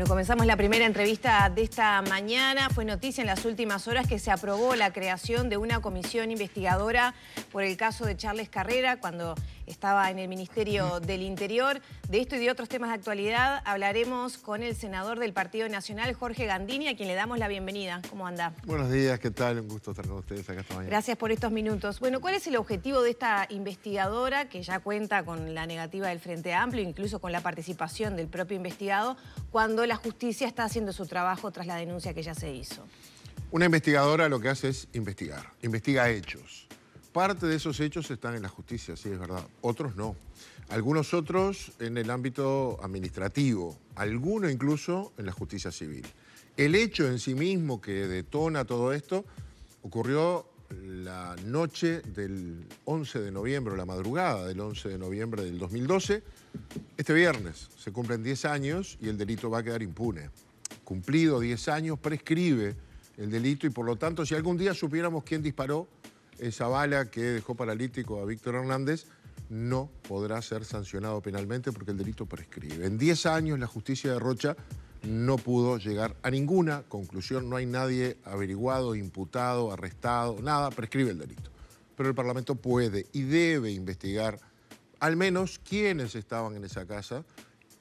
Bueno, comenzamos la primera entrevista de esta mañana. Fue noticia en las últimas horas que se aprobó la creación de una comisión investigadora por el caso de Charles Carrera, cuando estaba en el Ministerio del Interior. De esto y de otros temas de actualidad hablaremos con el senador del Partido Nacional, Jorge Gandini, a quien le damos la bienvenida. ¿Cómo anda? Buenos días, ¿qué tal? Un gusto estar con ustedes acá esta mañana. Gracias por estos minutos. Bueno, ¿cuál es el objetivo de esta investigadora que ya cuenta con la negativa del Frente Amplio, incluso con la participación del propio investigado, cuando la justicia está haciendo su trabajo tras la denuncia que ya se hizo? Una investigadora lo que hace es investigar, investiga hechos. Parte de esos hechos están en la justicia, sí, es verdad. Otros no. Algunos otros en el ámbito administrativo, algunos incluso en la justicia civil. El hecho en sí mismo que detona todo esto ocurrió la noche del 11 de noviembre, la madrugada del 11 de noviembre del 2012. Este viernes se cumplen 10 años y el delito va a quedar impune. Cumplido 10 años, prescribe el delito y por lo tanto si algún día supiéramos quién disparó, esa bala que dejó paralítico a Víctor Hernández no podrá ser sancionado penalmente porque el delito prescribe. En 10 años la justicia de Rocha no pudo llegar a ninguna conclusión, no hay nadie averiguado, imputado, arrestado, nada, prescribe el delito. Pero el Parlamento puede y debe investigar al menos quiénes estaban en esa casa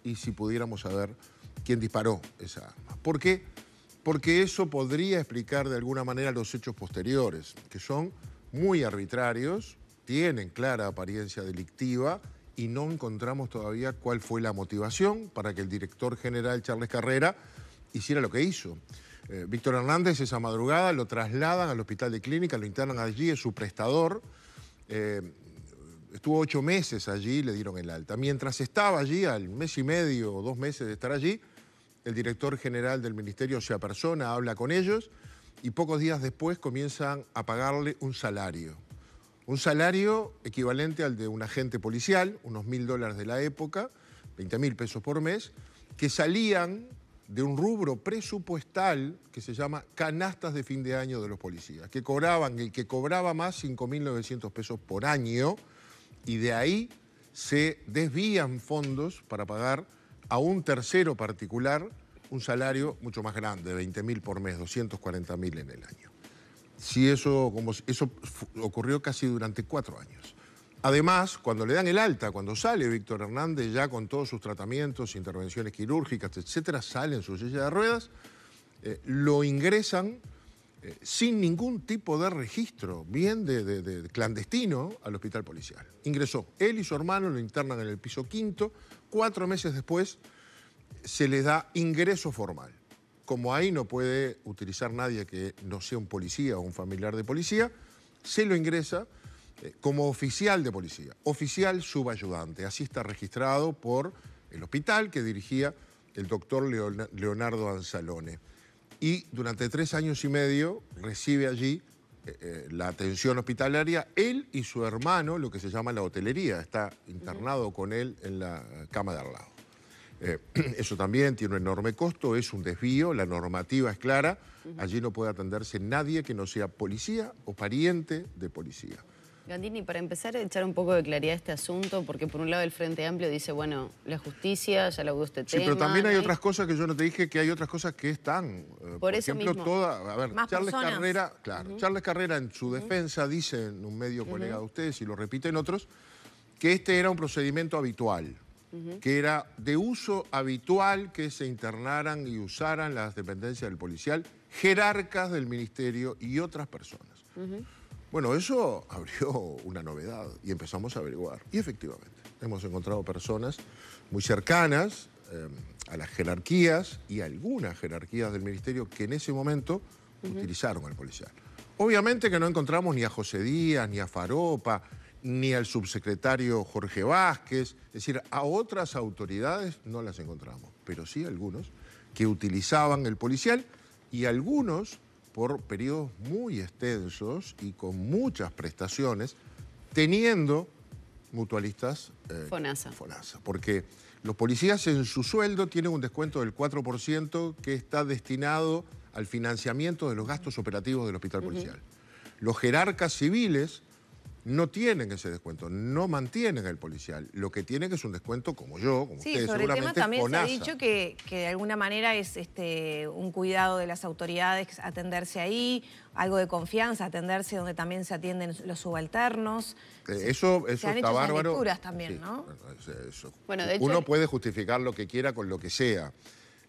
y si pudiéramos saber quién disparó esa arma. ¿Por qué? Porque eso podría explicar de alguna manera los hechos posteriores, que son muy arbitrarios, tienen clara apariencia delictiva y no encontramos todavía cuál fue la motivación para que el director general Charles Carrera hiciera lo que hizo. Eh, Víctor Hernández esa madrugada lo trasladan al hospital de clínica, lo internan allí, es su prestador. Eh, estuvo ocho meses allí, le dieron el alta. Mientras estaba allí, al mes y medio o dos meses de estar allí, el director general del ministerio se apersona, habla con ellos y pocos días después comienzan a pagarle un salario. Un salario equivalente al de un agente policial, unos mil dólares de la época, 20 mil pesos por mes, que salían de un rubro presupuestal que se llama canastas de fin de año de los policías, que cobraban, el que cobraba más 5.900 pesos por año, y de ahí se desvían fondos para pagar a un tercero particular un salario mucho más grande, 20 mil por mes, 240 mil en el año. Si eso, como eso ocurrió casi durante cuatro años. Además, cuando le dan el alta, cuando sale Víctor Hernández ya con todos sus tratamientos, intervenciones quirúrgicas, etcétera, sale en su silla de ruedas, eh, lo ingresan eh, sin ningún tipo de registro, bien de, clandestino, al hospital policial. Ingresó. Él y su hermano lo internan en el piso quinto. Cuatro meses después se le da ingreso formal. Como ahí no puede utilizar nadie que no sea un policía o un familiar de policía, se lo ingresa eh, como oficial de policía, oficial subayudante. Así está registrado por el hospital que dirigía el doctor Leonardo Anzalone. Y durante tres años y medio recibe allí eh, eh, la atención hospitalaria él y su hermano, lo que se llama la hotelería. Está internado con él en la cama de al lado. Eh, eso también tiene un enorme costo, es un desvío, la normativa es clara, allí no puede atenderse nadie que no sea policía o pariente de policía. Gandini, para empezar a echar un poco de claridad a este asunto, porque por un lado el Frente Amplio dice, bueno, la justicia, ya lo hubo este sí, pero también hay otras cosas que yo no te dije, que hay otras cosas que están. Eh, por, por ejemplo, toda. A ver, Charles Carrera, claro, Charles Carrera en su defensa dice en un medio colega de ustedes y lo repiten otros, que este era un procedimiento habitual que era de uso habitual que se internaran y usaran las dependencias del policial, jerarcas del ministerio y otras personas. Bueno, eso abrió una novedad y empezamos a averiguar. Y efectivamente, hemos encontrado personas muy cercanas eh, a las jerarquías y algunas jerarquías del ministerio que en ese momento utilizaron al policial. Obviamente que no encontramos ni a José Díaz, ni a Faropa, ni al subsecretario Jorge Vázquez, es decir, a otras autoridades no las encontramos, pero sí algunos que utilizaban el policial y algunos por periodos muy extensos y con muchas prestaciones, teniendo mutualistas. Eh, FONASA. Porque los policías en su sueldo tienen un descuento del 4% que está destinado al financiamiento de los gastos operativos del hospital policial. Los jerarcas civiles no tienen ese descuento, no mantienen el policial. Lo que tienen es un descuento como yo, como sí, sobre El tema también se ha dicho que, que, de alguna manera es este, un cuidado de las autoridades atenderse ahí, algo de confianza, atenderse donde también se atienden los subalternos. Eh, eso, es eso está bárbaro. también, ¿no? Uno puede justificar lo que quiera con lo que sea,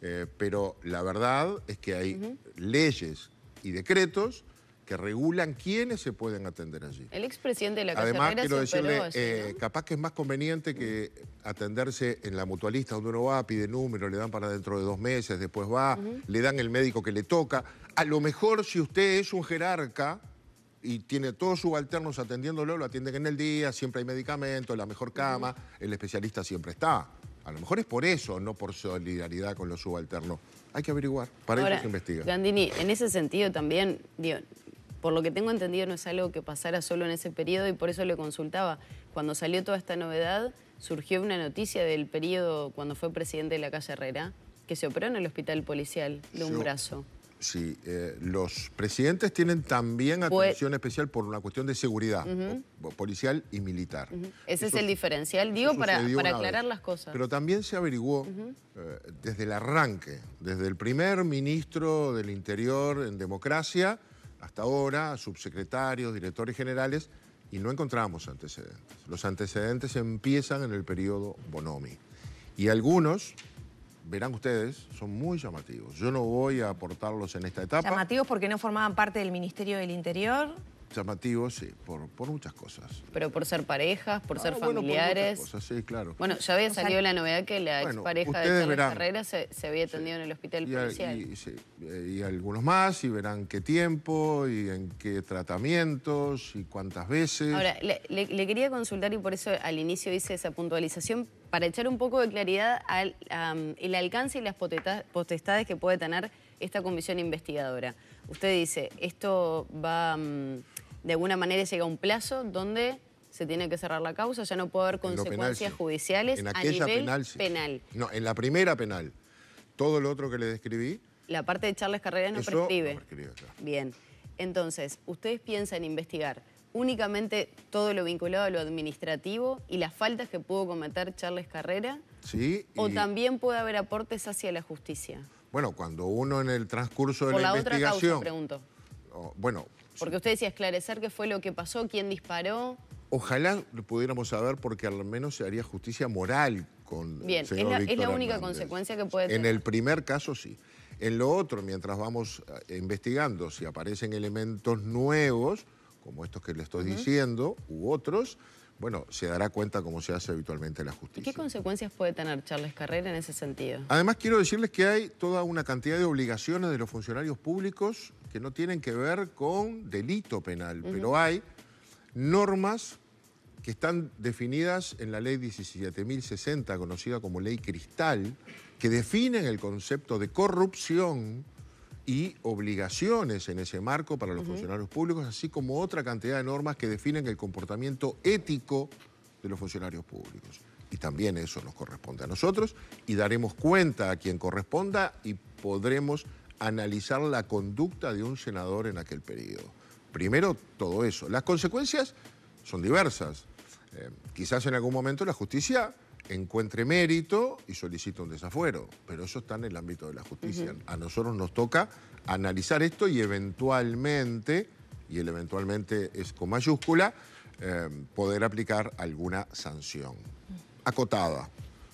eh, pero la verdad es que hay leyes y decretos que regulan quiénes se pueden atender allí. El expresidente de la Casa Además, quiero decirle, eh, capaz que es más conveniente que atenderse en la mutualista donde uno va, pide número, le dan para dentro de dos meses, después va, le dan el médico que le toca. A lo mejor si usted es un jerarca y tiene todos subalternos atendiéndolo, lo atienden en el día, siempre hay medicamentos, la mejor cama, el especialista siempre está. A lo mejor es por eso, no por solidaridad con los subalternos. Hay que averiguar, para eso se investiga. Gandini, en ese sentido también, digo, por lo que tengo entendido no es algo que pasara solo en ese periodo y por eso le consultaba. Cuando salió toda esta novedad, surgió una noticia del periodo cuando fue presidente de la calle Herrera, que se operó en el hospital policial de un brazo. Sí, eh, los presidentes tienen también atención especial por una cuestión de seguridad, policial y militar. Ese es el diferencial, digo, para, aclarar las cosas. Pero también se averiguó eh, desde el arranque, desde el primer ministro del Interior en democracia, hasta ahora, subsecretarios, directores generales, y no encontramos antecedentes. Los antecedentes empiezan en el periodo Bonomi. Y algunos, verán ustedes, son muy llamativos. Yo no voy a aportarlos en esta etapa. Llamativos porque no formaban parte del Ministerio del Interior llamativos sí por, muchas cosas. Pero por ser parejas, por ah, ser familiares. cosas, sí, claro. Bueno, ya había salido la novedad que la expareja de verán, Carrera se, había atendido en el hospital y Y, eh, y, algunos más, y verán qué tiempo, y en qué tratamientos, y cuántas veces. Ahora, le, quería consultar, y por eso al inicio hice esa puntualización, para echar un poco de claridad al alcance y las potestades que puede tener esta comisión investigadora. Usted dice, esto va... Mm, de alguna manera llega un plazo donde se tiene que cerrar la causa, ya no puede haber consecuencias judiciales en a nivel penal, No, en la primera penal. Todo lo otro que le describí. La parte de Charles Carrera no prescribe. No Bien. Entonces, ustedes piensan investigar únicamente todo lo vinculado a lo administrativo y las faltas que pudo cometer Charles Carrera. Sí. O también puede haber aportes hacia la justicia. Bueno, cuando uno en el transcurso de la, investigación. Otra causa, pregunto. Bueno, porque usted decía esclarecer qué fue lo que pasó, quién disparó. Ojalá pudiéramos saber porque al menos se haría justicia moral con Bien, es, la, única consecuencia que puede tener. En el primer caso sí. En lo otro, mientras vamos eh, investigando si aparecen elementos nuevos, como estos que le estoy diciendo, u otros, bueno, se dará cuenta como se hace habitualmente la justicia. qué consecuencias puede tener Charles Carrera en ese sentido? Además, quiero decirles que hay toda una cantidad de obligaciones de los funcionarios públicos que no tienen que ver con delito penal, pero hay normas que están definidas en la ley 17.060, conocida como ley cristal, que definen el concepto de corrupción y obligaciones en ese marco para los funcionarios públicos, así como otra cantidad de normas que definen el comportamiento ético de los funcionarios públicos. Y también eso nos corresponde a nosotros y daremos cuenta a quien corresponda y podremos analizar la conducta de un senador en aquel periodo. Primero, todo eso. Las consecuencias son diversas. Eh, quizás en algún momento la justicia encuentre mérito y solicite un desafuero, pero eso está en el ámbito de la justicia. A nosotros nos toca analizar esto y eventualmente, y el eventualmente es con mayúscula, eh, poder aplicar alguna sanción acotada.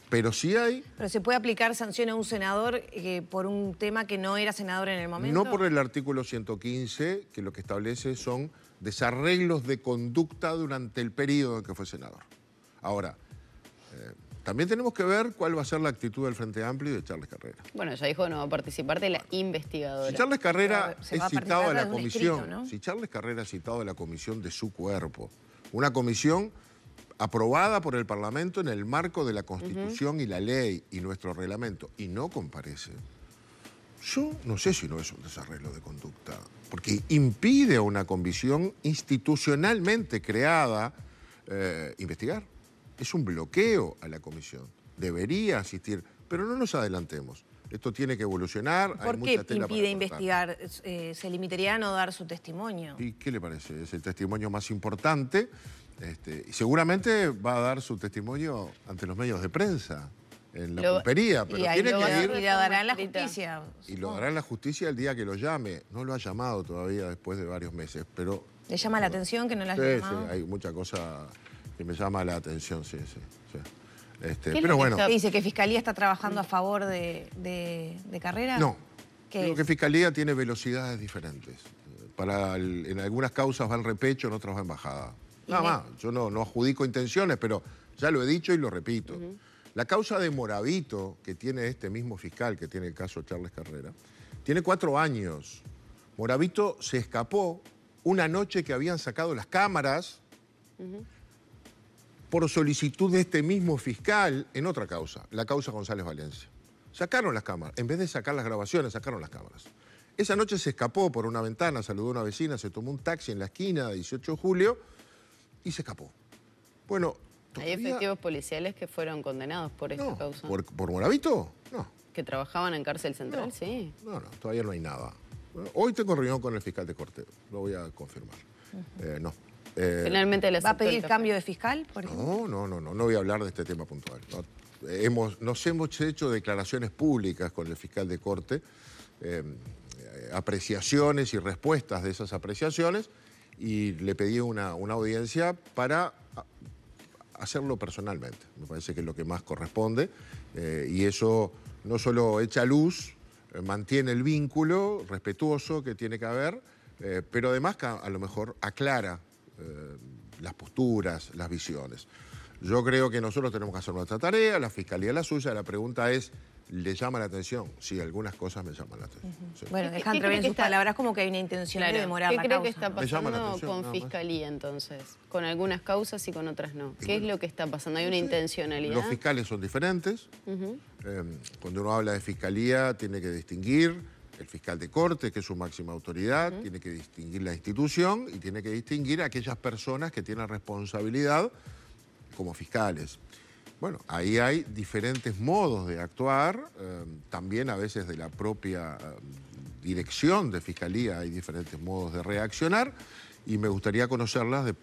Pero sí hay. Pero se puede aplicar sanción a un senador eh, por un tema que no era senador en el momento. No por el artículo 115, que lo que establece son desarreglos de conducta durante el periodo en que fue senador. Ahora, eh, también tenemos que ver cuál va a ser la actitud del Frente Amplio y de Charles Carrera. Bueno, ya dijo no va a participar de la investigadora. Si Charles Carrera es citado a la comisión, si Charles Carrera es citado a la comisión de su cuerpo, una comisión aprobada por el Parlamento en el marco de la Constitución y la ley y nuestro reglamento, y no comparece, yo no sé si no es un desarreglo de conducta, porque impide a una comisión institucionalmente creada eh, investigar. Es un bloqueo a la comisión. Debería asistir, pero no nos adelantemos. Esto tiene que evolucionar. ¿Por hay qué impide investigar? Eh, ¿Se limitaría a no dar su testimonio? ¿Y qué le parece? Es el testimonio más importante este, y seguramente va a dar su testimonio ante los medios de prensa en la pero y lo, que ir. Y lo dará la justicia. Y lo dará la justicia el día que lo llame. No lo ha llamado todavía después de varios meses, pero. ¿Le llama la atención que no la ha llamado? hay mucha cosa que me llama la atención, sí, sí. Este, pero bueno. ¿Dice que Fiscalía está trabajando a favor de, Carrera? No. Creo que Fiscalía tiene velocidades diferentes. Para en algunas causas va al repecho, en otras va a embajada. Nada más, yo no, adjudico intenciones, pero ya lo he dicho y lo repito. La causa de Moravito, que tiene este mismo fiscal, que tiene el caso Charles Carrera, tiene cuatro años. Moravito se escapó una noche que habían sacado las cámaras por solicitud de este mismo fiscal en otra causa, la causa González Valencia. Sacaron las cámaras, en vez de sacar las grabaciones, sacaron las cámaras. Esa noche se escapó por una ventana, saludó a una vecina, se tomó un taxi en la esquina, 18 de julio, y se escapó. Bueno, ¿Hay efectivos policiales que fueron condenados por esta causa? ¿Por, por No. ¿Que trabajaban en cárcel central? sí. No, todavía no hay nada. Hoy tengo reunión con el fiscal de corte, lo voy a confirmar. Eh, no. Eh, Finalmente les ¿Va a pedir cambio de fiscal? no, no, no, no, no voy a hablar de este tema puntual. hemos, nos hemos hecho declaraciones públicas con el fiscal de corte, eh, apreciaciones y respuestas de esas apreciaciones y le pedí una, audiencia para ah, hacerlo personalmente. Me parece que es lo que más corresponde eh, y eso no solo echa luz, eh, mantiene el vínculo respetuoso que tiene que haber, eh, pero además a lo mejor aclara las posturas, las visiones. Yo creo que nosotros tenemos que hacer nuestra tarea, la Fiscalía la suya, la pregunta es le llama la atención. Sí, algunas cosas me llaman la atención. Bueno, deja entrever en sus palabras como que hay una intención de demorar ¿Qué la cree que está pasando con fiscalía entonces? Con algunas causas y con otras no. ¿Qué es lo que está pasando? ¿Hay una intencionalidad? Los fiscales son diferentes. Em, cuando uno habla de fiscalía tiene que distinguir el fiscal de corte, que es su máxima autoridad, tiene que distinguir la institución y tiene que distinguir aquellas personas que tienen responsabilidad como fiscales. Bueno, ahí hay diferentes modos de actuar, em, también a veces de la propia em, dirección de Fiscalía hay diferentes modos de reaccionar y me gustaría conocerlas de,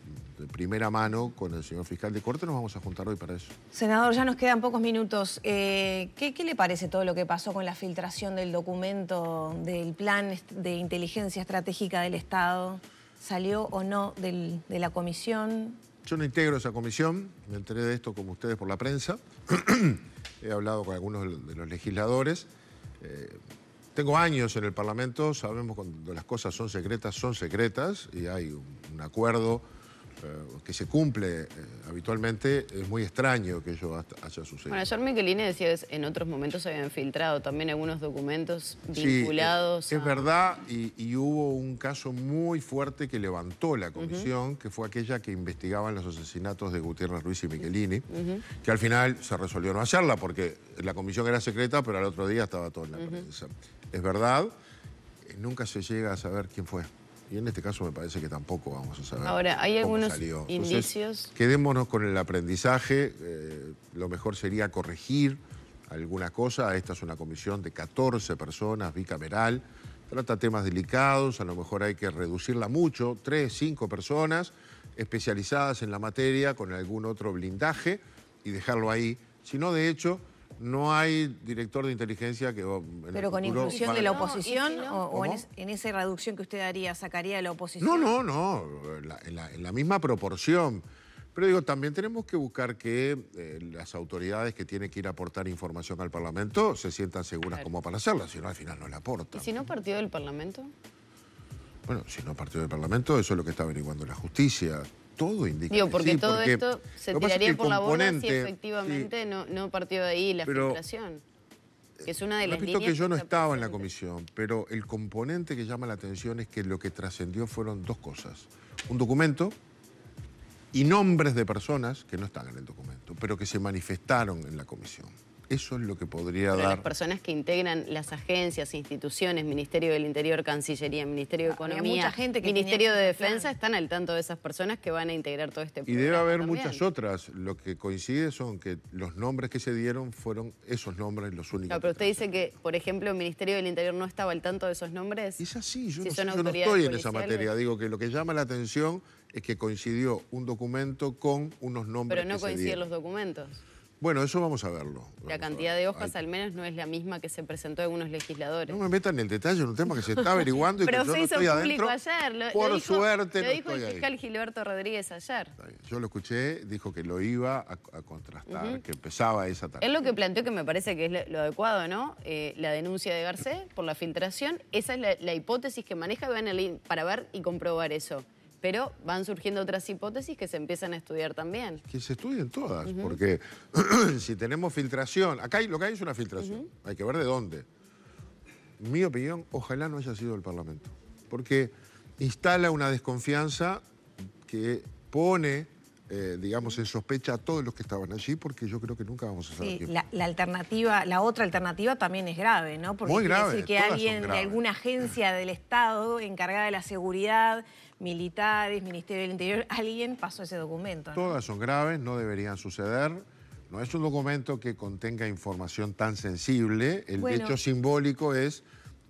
primera mano con el señor fiscal de corte. Nos vamos a juntar hoy para eso. Senador, ya nos quedan pocos minutos. Eh, ¿qué, le parece todo lo que pasó con la filtración del documento del plan de inteligencia estratégica del Estado? ¿Salió o no de la comisión? Yo no integro esa comisión, me enteré de esto como ustedes por la prensa. He hablado con algunos de los legisladores. Eh, tengo años en el Parlamento, sabemos cuando las cosas son secretas, son secretas y hay un acuerdo eh, que se cumple eh, habitualmente, es muy extraño que ello haya sucedido. Bueno, ayer Michelini decía que en otros momentos se habían filtrado también algunos documentos eh, vinculados. es verdad, y, hubo un caso muy fuerte que levantó la comisión, que fue aquella que investigaban los asesinatos de Gutiérrez Ruiz y Michelini, que al final se resolvió no hacerla porque la comisión era secreta, pero al otro día estaba todo en la prensa. Es verdad, nunca se llega a saber quién fue. Y en este caso me parece que tampoco vamos a saber. Ahora, hay algunos indicios. Quedémonos con el aprendizaje. Eh, lo mejor sería corregir alguna cosa. Esta es una comisión de 14 personas, bicameral. Trata temas delicados, a lo mejor hay que reducirla mucho, tres, cinco personas especializadas en la materia con algún otro blindaje y dejarlo ahí. Si no, de hecho, no hay director de inteligencia que... Oh, Pero con inclusión de la oposición o, en, esa reducción que usted haría, sacaría de la oposición. No, no, no, en, la, misma proporción. Pero digo, también tenemos que buscar que eh, las autoridades que tienen que ir a aportar información al Parlamento se sientan seguras como para hacerla, si no al final no la aportan. ¿Y si no partió del Parlamento? Bueno, si no partió del Parlamento, eso es lo que está averiguando la justicia. Todo indica. Digo, porque todo esto se tiraría por la borda si efectivamente no, partió de ahí la filtración. Que es una de las Repito que yo no estaba en la comisión, pero el componente que llama la atención es que lo que trascendió fueron dos cosas. Un documento y nombres de personas que no están en el documento, pero que se manifestaron en la comisión. Eso es lo que podría dar... Las personas que integran las agencias, instituciones, Ministerio del Interior, Cancillería, Ministerio de ah, Economía, gente Ministerio de este Defensa, están al tanto de esas personas que van a integrar todo este programa. Y debe haber muchas otras. Lo que coincide son que los nombres que se dieron fueron esos nombres los únicos. No, pero usted dice que, por ejemplo, el Ministerio del Interior no estaba al tanto de esos nombres. Es así, yo, no, estoy en esa materia. Digo que lo que llama la atención es que coincidió un documento con unos nombres. Pero no coinciden los documentos. Bueno, eso vamos a verlo. la cantidad de hojas al menos no es la misma que se presentó en algunos legisladores. No me metan en el detalle en un tema que se está averiguando y que yo se hizo público ayer. Lo, por lo dijo, suerte Lo dijo el fiscal Gilberto Rodríguez ayer. Yo lo escuché, dijo que lo iba a, contrastar, que empezaba esa tarde. Es lo que planteó que me parece que es lo, adecuado, ¿no? Eh, la denuncia de Garcés por la filtración, esa es la, hipótesis que maneja para ver y comprobar eso. Pero van surgiendo otras hipótesis que se empiezan a estudiar también. Que se estudien todas, porque si tenemos filtración, acá hay, lo que hay es una filtración, hay que ver de dónde. Mi opinión, ojalá no haya sido el Parlamento, porque instala una desconfianza que pone eh, digamos, en sospecha a todos los que estaban allí, porque yo creo que nunca vamos a saber. Sí, la, alternativa, la otra alternativa también es grave, ¿no? Porque Muy grave, decir que alguien de alguna agencia del Estado encargada de la seguridad, militares, Ministerio del Interior, alguien pasó ese documento. Todas son graves, no deberían suceder. No es un documento que contenga información tan sensible. El hecho simbólico es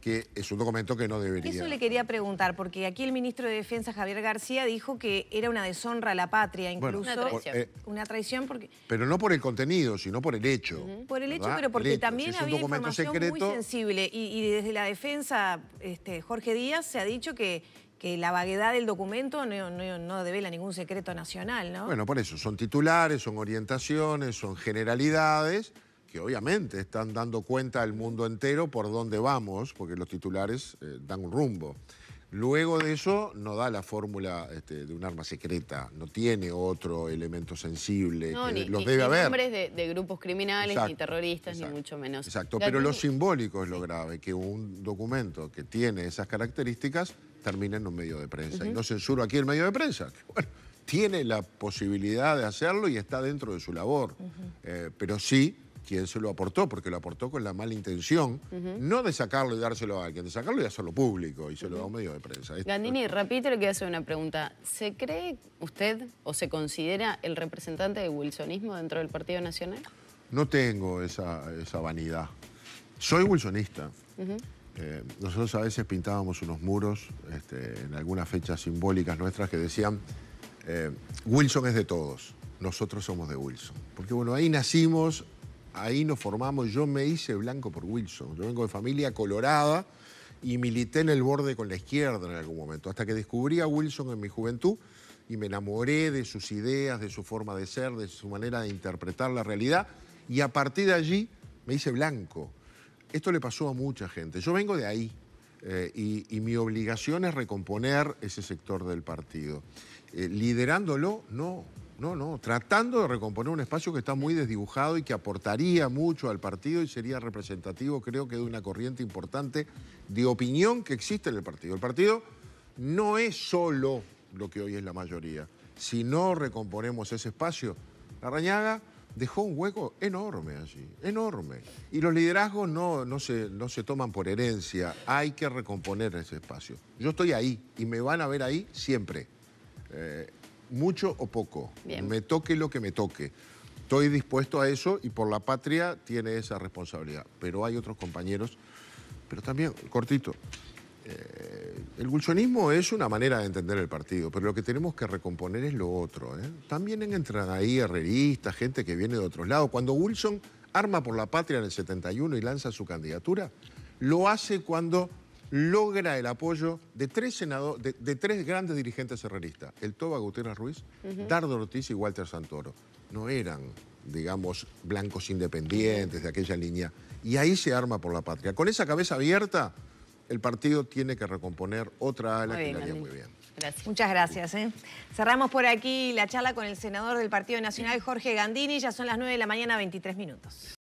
que es un documento que no debería... Eso le quería preguntar, porque aquí el ministro de Defensa, Javier García, dijo que era una deshonra a la patria, incluso... Eh, una, traición. porque... Pero no por el contenido, sino por el hecho. Por el hecho, pero porque también había información secreto, muy sensible. Y, desde la defensa, este, Jorge Díaz, se ha dicho que, que la vaguedad del documento no, no, no devela ningún secreto nacional, ¿no? Bueno, por eso, son titulares, son orientaciones, son generalidades que obviamente están dando cuenta al mundo entero por dónde vamos, porque los titulares eh, dan un rumbo. Luego de eso no da la fórmula este, de un arma secreta, no tiene otro elemento sensible, no, los ni, debe nombres de, grupos criminales, ni terroristas, ni mucho menos. Exacto, pero lo simbólico es lo grave, que un documento que tiene esas características termina en un medio de prensa. Y no censuro aquí el medio de prensa, que tiene la posibilidad de hacerlo y está dentro de su labor, eh, pero sí Quién se lo aportó, porque lo aportó con la mala intención, no de sacarlo y dárselo a alguien, de sacarlo y hacerlo público y se lo da a un medio de prensa. Gandini, repito, le quiero hacer una pregunta. ¿Se cree usted o se considera el representante de wilsonismo dentro del Partido Nacional? No tengo esa, vanidad. Soy wilsonista. Eh, nosotros a veces pintábamos unos muros este, en algunas fechas simbólicas nuestras que decían, eh, Wilson es de todos, nosotros somos de Wilson. Porque bueno, ahí nacimos, ahí nos formamos. Yo me hice blanco por Wilson. Yo vengo de familia colorada y milité en el borde con la izquierda en algún momento, hasta que descubrí a Wilson en mi juventud y me enamoré de sus ideas, de su forma de ser, de su manera de interpretar la realidad y a partir de allí me hice blanco. Esto le pasó a mucha gente. Yo vengo de ahí eh, y, mi obligación es recomponer ese sector del partido. Eh, liderándolo, no. No, no, tratando de recomponer un espacio que está muy desdibujado y que aportaría mucho al partido y sería representativo, creo que, de una corriente importante de opinión que existe en el partido. El partido no es solo lo que hoy es la mayoría. Si no recomponemos ese espacio, la Rañaga dejó un hueco enorme allí, enorme. Y los liderazgos no, se, toman por herencia, hay que recomponer ese espacio. Yo estoy ahí y me van a ver ahí siempre. Eh, mucho o poco. Me toque lo que me toque. Estoy dispuesto a eso y por la patria tiene esa responsabilidad. Pero hay otros compañeros, pero también, cortito, eh, el gulchonismo es una manera de entender el partido, pero lo que tenemos que recomponer es lo otro. ¿eh? También entran ahí herreristas, gente que viene de otros lados. Cuando Wilson arma por la patria en el 71 y lanza su candidatura, lo hace cuando logra el apoyo de tres, de, tres grandes dirigentes serreristas, el Toba Gutiérrez Ruiz, Dardo Ortiz y Walter Santoro. No eran, digamos, blancos independientes de aquella línea. Y ahí se arma por la patria. Con esa cabeza abierta, el partido tiene que recomponer otra ala que le haría muy bien. Muchas gracias. ¿eh? Cerramos por aquí la charla con el senador del Partido Nacional, Jorge Gandini. Ya son las 9 de la mañana, 23 minutos.